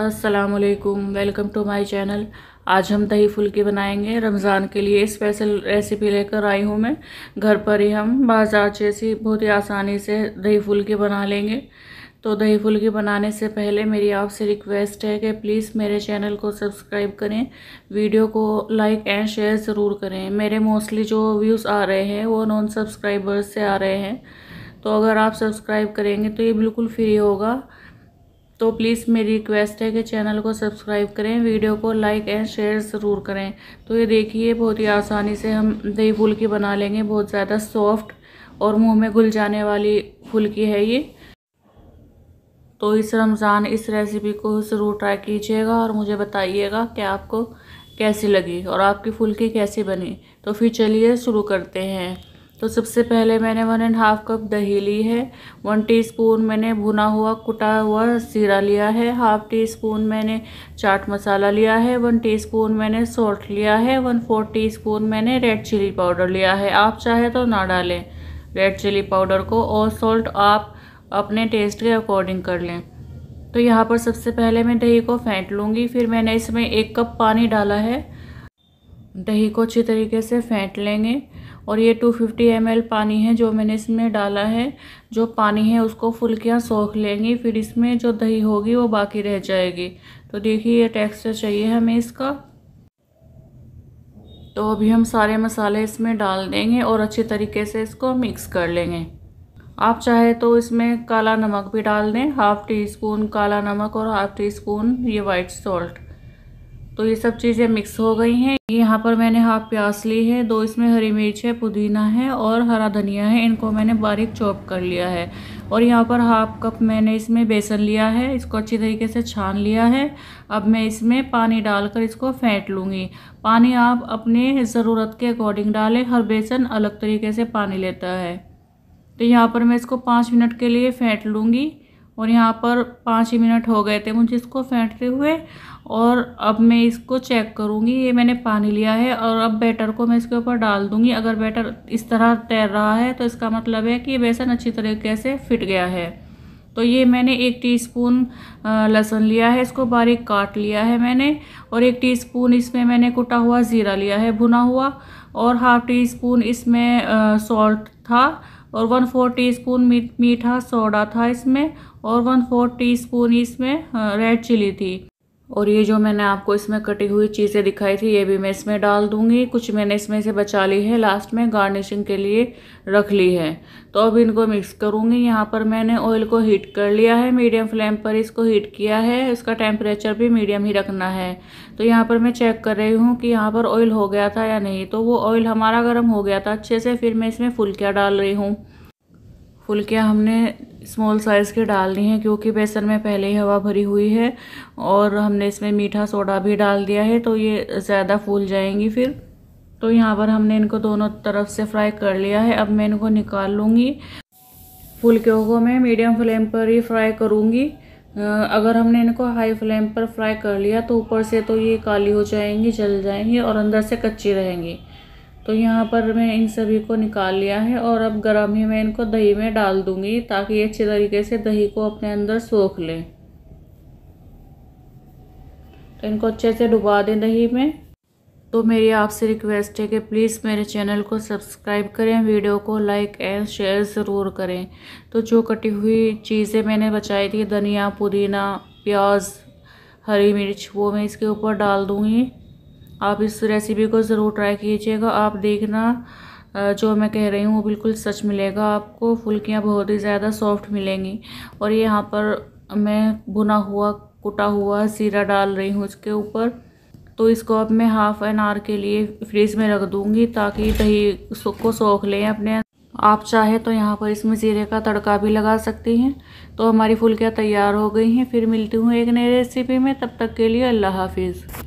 अस्सलाम वालेकुम welcome to my channel आज हम दही फुल्के बनाएंगे रमज़ान के लिए स्पेशल रेसिपी लेकर आई हूँ मैं घर पर ही हम बाजार जैसी बहुत ही आसानी से दही फुलके बना लेंगे तो दही फुलके बनाने से पहले मेरी आपसे रिक्वेस्ट है कि प्लीज़ मेरे चैनल को सब्सक्राइब करें वीडियो को लाइक एंड शेयर ज़रूर करें मेरे मोस्टली जो व्यूज़ आ रहे हैं वो नॉन सब्सक्राइबर्स से आ रहे हैं तो अगर आप सब्सक्राइब करेंगे तो ये बिल्कुल फ्री होगा तो प्लीज़ मेरी रिक्वेस्ट है कि चैनल को सब्सक्राइब करें वीडियो को लाइक एंड शेयर ज़रूर करें तो ये देखिए बहुत ही आसानी से हम दही फुल्की बना लेंगे बहुत ज़्यादा सॉफ्ट और मुंह में घुल जाने वाली फुल्की है ये तो इस रमज़ान इस रेसिपी को ज़रूर ट्राई कीजिएगा और मुझे बताइएगा कि आपको कैसी लगी और आपकी फुल्की कैसी बनी तो फिर चलिए शुरू करते हैं तो सबसे पहले मैंने वन एंड हाफ कप दही ली है वन टीस्पून मैंने भुना हुआ कुटा हुआ सीरा लिया है हाफ टी स्पून मैंने चाट मसाला लिया है वन टीस्पून मैंने सॉल्ट लिया है वन फोर टीस्पून मैंने रेड चिली पाउडर लिया है आप चाहे तो ना डालें रेड चिली पाउडर को और सॉल्ट आप अपने टेस्ट के अकॉर्डिंग कर लें तो यहाँ पर सबसे पहले मैं दही को फेंट लूँगी फिर मैंने इसमें एक कप पानी डाला है दही को अच्छी तरीके से फेंट लेंगे और ये 250 फिफ्टी पानी है जो मैंने इसमें डाला है जो पानी है उसको फुल्कियाँ सोख लेंगी फिर इसमें जो दही होगी वो बाकी रह जाएगी तो देखिए ये टेक्सचर चाहिए हमें इसका तो अभी हम सारे मसाले इसमें डाल देंगे और अच्छे तरीके से इसको मिक्स कर लेंगे आप चाहे तो इसमें काला नमक भी डाल दें हाफ़ टी स्पून काला नमक और हाफ़ टी स्पून ये वाइट सॉल्ट तो ये सब चीज़ें मिक्स हो गई हैं यहाँ पर मैंने हाफ प्याज ली है दो इसमें हरी मिर्च है पुदीना है और हरा धनिया है इनको मैंने बारीक चॉप कर लिया है और यहाँ पर हाफ कप मैंने इसमें बेसन लिया है इसको अच्छी तरीके से छान लिया है अब मैं इसमें पानी डालकर इसको फेंट लूँगी पानी आप अपने ज़रूरत के अकॉर्डिंग डालें हर बेसन अलग तरीके से पानी लेता है तो यहाँ पर मैं इसको पाँच मिनट के लिए फेंट लूँगी और यहाँ पर पाँच ही मिनट हो गए थे मुझे इसको फेंटते हुए और अब मैं इसको चेक करूँगी ये मैंने पानी लिया है और अब बैटर को मैं इसके ऊपर डाल दूँगी अगर बैटर इस तरह तैर रहा है तो इसका मतलब है कि बेसन अच्छी तरीके से फिट गया है तो ये मैंने एक टीस्पून लहसुन लिया है इसको बारीक काट लिया है मैंने और एक टीस्पून इसमें मैंने कुटा हुआ ज़ीरा लिया है भुना हुआ और हाफ़ टी स्पून इसमें सॉल्ट था और वन फोर टीस्पून मीठा सोडा था इसमें और वन फोर टीस्पून इसमें रेड चिली थी और ये जो मैंने आपको इसमें कटी हुई चीज़ें दिखाई थी ये भी मैं इसमें डाल दूंगी कुछ मैंने इसमें से बचा ली है लास्ट में गार्निशिंग के लिए रख ली है तो अब इनको मिक्स करूँगी यहाँ पर मैंने ऑयल को हीट कर लिया है मीडियम फ्लेम पर इसको हीट किया है इसका टेम्परेचर भी मीडियम ही रखना है तो यहाँ पर मैं चेक कर रही हूँ कि यहाँ पर ऑयल हो गया था या नहीं तो वो ऑयल हमारा गर्म हो गया था अच्छे से फिर मैं इसमें फुलकिया डाल रही हूँ फुलकियाँ हमने स्मॉल साइज़ के डाल दी हैं क्योंकि बेसन में पहले ही हवा भरी हुई है और हमने इसमें मीठा सोडा भी डाल दिया है तो ये ज़्यादा फूल जाएंगी फिर तो यहाँ पर हमने इनको दोनों तरफ से फ्राई कर लिया है अब मैं इनको निकाल लूँगी फुलकियों को मैं मीडियम फ्लेम पर ही फ्राई करूँगी अगर हमने इनको हाई फ्लेम पर फ्राई कर लिया तो ऊपर से तो ये काली हो जाएंगी जल जाएंगी और अंदर से कच्ची रहेंगी तो यहाँ पर मैं इन सभी को निकाल लिया है और अब गर्म ही मैं इनको दही में डाल दूँगी ताकि अच्छे तरीके से दही को अपने अंदर सोख लें तो इनको अच्छे से डुबा दें दही में तो मेरी आपसे रिक्वेस्ट है कि प्लीज़ मेरे चैनल को सब्सक्राइब करें वीडियो को लाइक एंड शेयर ज़रूर करें तो जो कटी हुई चीज़ें मैंने बचाई थी धनिया पुदीना प्याज हरी मिर्च वो मैं इसके ऊपर डाल दूँगी आप इस रेसिपी को ज़रूर ट्राई कीजिएगा आप देखना जो मैं कह रही हूँ वो बिल्कुल सच मिलेगा आपको फुल्कियाँ बहुत ही ज़्यादा सॉफ्ट मिलेंगी और ये यहाँ पर मैं भुना हुआ कुटा हुआ सीरा डाल रही हूँ इसके ऊपर तो इसको अब मैं हाफ़ एन आवर के लिए फ्रिज में रख दूँगी ताकि दही को सोख लें अपने आप चाहे तो यहाँ पर इसमें ज़ीरे का तड़का भी लगा सकती हैं तो हमारी फुल्कियाँ तैयार हो गई हैं फिर मिलती हूँ एक नई रेसिपी में तब तक के लिए अल्लाह हाफिज़